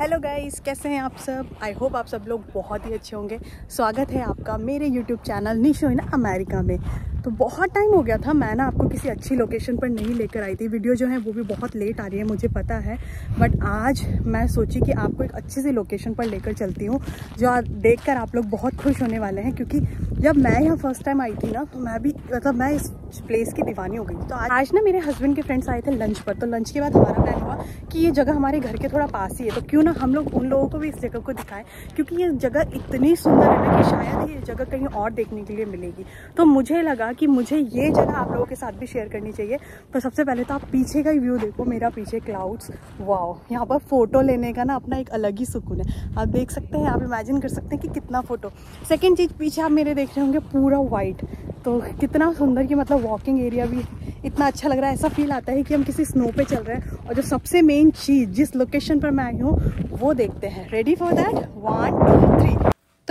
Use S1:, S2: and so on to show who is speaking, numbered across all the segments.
S1: Hello guys कैसे हैं आप सब आई होप आप सब लोग बहुत ही अच्छे होंगे स्वागत है आपका मेरे यूट्यूब चैनल निशो इन अमेरिका में तो बहुत टाइम हो गया था मैं ना आपको किसी अच्छी लोकेशन पर नहीं लेकर आई थी वीडियो जो है वो भी बहुत लेट आ रही है मुझे पता है बट आज मैं सोची कि आपको एक अच्छी सी लोकेशन पर लेकर चलती हूँ जो देख कर आप लोग बहुत खुश होने वाले हैं क्योंकि जब मैं यहाँ फर्स्ट टाइम आई थी ना तो मैं भी मतलब मैं इस प्लेस की दीवानी हो गई तो आज, आज ना मेरे हस्बैंड के फ्रेंड्स आए थे लंच पर तो लंच के बाद हमारा प्लान हुआ कि ये जगह हमारे घर के थोड़ा पास ही है तो क्यों ना हम लोग उन लोगों को भी इस जगह को दिखाएं क्योंकि ये जगह इतनी सुंदर है ना कि शायद ये जगह कहीं और देखने के लिए मिलेगी तो मुझे लगा कि मुझे ये जगह आप लोगों के साथ भी शेयर करनी चाहिए तो सबसे पहले तो आप पीछे का ही व्यू देखो मेरा पीछे क्लाउड्स वाओ यहाँ पर फ़ोटो लेने का ना अपना एक अलग ही सुकून है आप देख सकते हैं आप इमेजिन कर सकते हैं कि कितना फ़ोटो सेकेंड चीज़ पीछे आप मेरे देख रहे होंगे पूरा वाइट तो कितना सुंदर कि मतलब वॉकिंग एरिया भी इतना अच्छा लग रहा है ऐसा फील आता है कि हम किसी स्नो पे चल रहे हैं और जो सबसे मेन चीज़ जिस लोकेशन पर मैं आई हूँ वो देखते हैं ready for that one two three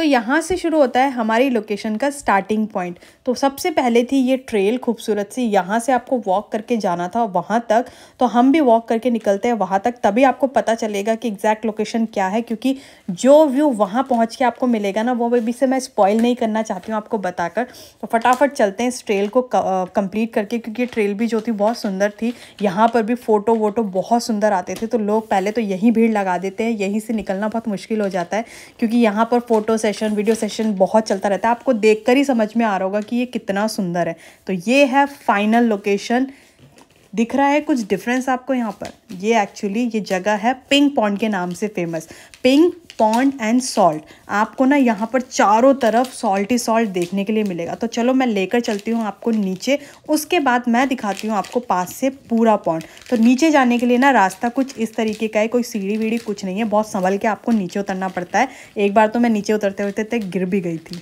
S1: तो यहाँ से शुरू होता है हमारी लोकेशन का स्टार्टिंग पॉइंट तो सबसे पहले थी ये ट्रेल खूबसूरत सी यहाँ से आपको वॉक करके जाना था वहाँ तक तो हम भी वॉक करके निकलते हैं वहाँ तक तभी आपको पता चलेगा कि एग्जैक्ट लोकेशन क्या है क्योंकि जो व्यू वहाँ पहुँच के आपको मिलेगा ना वो भी से मैं स्पॉयल नहीं करना चाहती हूँ आपको बताकर तो फटाफट चलते हैं इस ट्रेल को कंप्लीट करके क्योंकि ये ट्रेल भी जो थी बहुत सुंदर थी यहाँ पर भी फ़ोटो वोटो बहुत सुंदर आते थे तो लोग पहले तो यहीं भीड़ लगा देते हैं यहीं से निकलना बहुत मुश्किल हो जाता है क्योंकि यहाँ पर फ़ोटो सेशन वीडियो सेशन बहुत चलता रहता है आपको देखकर ही समझ में आ रहा होगा कि ये कितना सुंदर है तो ये है फाइनल लोकेशन दिख रहा है कुछ डिफरेंस आपको यहाँ पर ये एक्चुअली ये जगह है पिंक पॉन्ड के नाम से famous pink pond and salt आपको ना यहाँ पर चारों तरफ सॉल्ट ही सॉल्ट देखने के लिए मिलेगा तो चलो मैं लेकर चलती हूँ आपको नीचे उसके बाद मैं दिखाती हूँ आपको पास से पूरा पॉन्ड तो नीचे जाने के लिए ना रास्ता कुछ इस तरीके का है कोई सीढ़ी वीढ़ी कुछ नहीं है बहुत संभल के आपको नीचे उतरना पड़ता है एक बार तो मैं नीचे उतरते उतरते गिर भी गई थी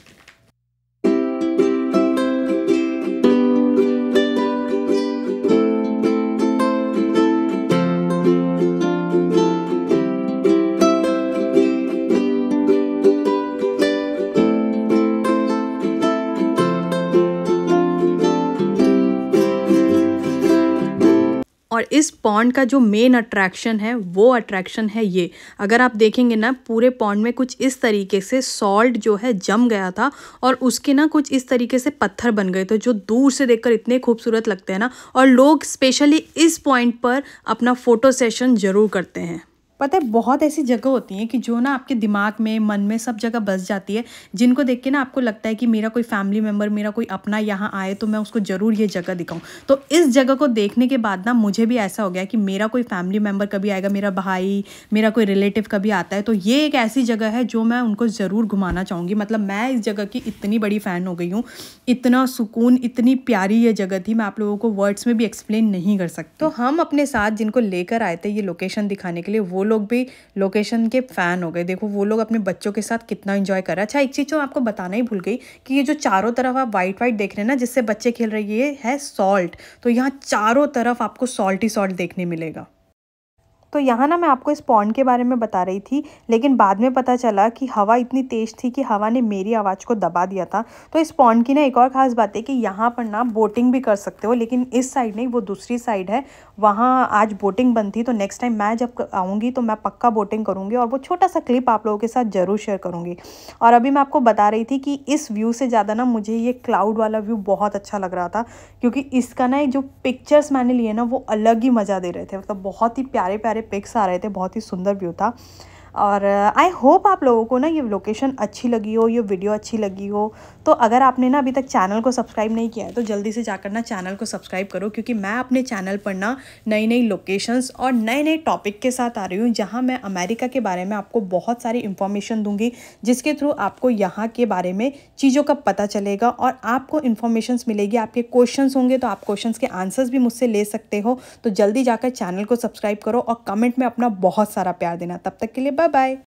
S1: और इस पॉन्ड का जो मेन अट्रैक्शन है वो अट्रैक्शन है ये अगर आप देखेंगे ना पूरे पॉन्ड में कुछ इस तरीके से सॉल्ट जो है जम गया था और उसके ना कुछ इस तरीके से पत्थर बन गए थे जो दूर से देखकर इतने खूबसूरत लगते हैं ना और लोग स्पेशली इस पॉइंट पर अपना फ़ोटो सेशन ज़रूर करते हैं पता है बहुत ऐसी जगह होती हैं कि जो ना आपके दिमाग में मन में सब जगह बस जाती है जिनको देख के ना आपको लगता है कि मेरा कोई फैमिली मेम्बर मेरा कोई अपना यहाँ आए तो मैं उसको ज़रूर ये जगह दिखाऊँ तो इस जगह को देखने के बाद ना मुझे भी ऐसा हो गया कि मेरा कोई फैमिली मेम्बर कभी आएगा मेरा भाई मेरा कोई रिलेटिव कभी आता है तो ये एक ऐसी जगह है जो मैं उनको ज़रूर घुमाना चाहूँगी मतलब मैं इस जगह की इतनी बड़ी फ़ैन हो गई हूँ इतना सुकून इतनी प्यारी ये जगह थी मैं आप लोगों को वर्ड्स में भी एक्सप्लेन नहीं कर सकती तो हम अपने साथ जिनको लेकर आए थे ये लोकेशन दिखाने के लिए वो लोग भी लोकेशन के फ़ैन हो गए देखो वो लोग अपने बच्चों के साथ कितना इन्जॉय कर रहा अच्छा एक चीज़ आपको बताना ही भूल गई कि ये जो चारों तरफ आप वाइट वाइट देख रहे हैं ना जिससे बच्चे खेल रहे ये है सॉल्ट तो यहाँ चारों तरफ आपको सॉल्ट ही सॉल्ट देखने मिलेगा तो यहाँ ना मैं आपको इस पॉन्ड के बारे में बता रही थी लेकिन बाद में पता चला कि हवा इतनी तेज़ थी कि हवा ने मेरी आवाज़ को दबा दिया था तो इस पॉन्ड की ना एक और ख़ास बात है कि यहाँ पर ना बोटिंग भी कर सकते हो लेकिन इस साइड नहीं वो दूसरी साइड है वहाँ आज बोटिंग बंद थी तो नेक्स्ट टाइम मैं जब आऊँगी तो मैं पक्का बोटिंग करूँगी और वो छोटा सा क्लिप आप लोगों के साथ ज़रूर शेयर करूँगी और अभी मैं आपको बता रही थी कि इस व्यू से ज़्यादा ना मुझे ये क्लाउड वाला व्यू बहुत अच्छा लग रहा था क्योंकि इसका ना जो पिक्चर्स मैंने लिए ना वो अलग ही मज़ा दे रहे थे मतलब बहुत ही प्यारे प्यारे सारे पिक्स आ रहे थे बहुत ही सुंदर व्यू था और आई uh, होप आप लोगों को ना ये लोकेशन अच्छी लगी हो ये वीडियो अच्छी लगी हो तो अगर आपने ना अभी तक चैनल को सब्सक्राइब नहीं किया है तो जल्दी से जाकर ना चैनल को सब्सक्राइब करो क्योंकि मैं अपने चैनल पर ना नई नई लोकेशंस और नए नए टॉपिक के साथ आ रही हूँ जहाँ मैं अमेरिका के बारे में आपको बहुत सारी इन्फॉर्मेशन दूंगी जिसके थ्रू आपको यहाँ के बारे में चीज़ों का पता चलेगा और आपको इन्फॉर्मेशन मिलेगी आपके क्वेश्चन होंगे तो आप क्वेश्चन के आंसर्स भी मुझसे ले सकते हो तो जल्दी जाकर चैनल को सब्सक्राइब करो और कमेंट में अपना बहुत सारा प्यार देना तब तक के लिए Bye bye.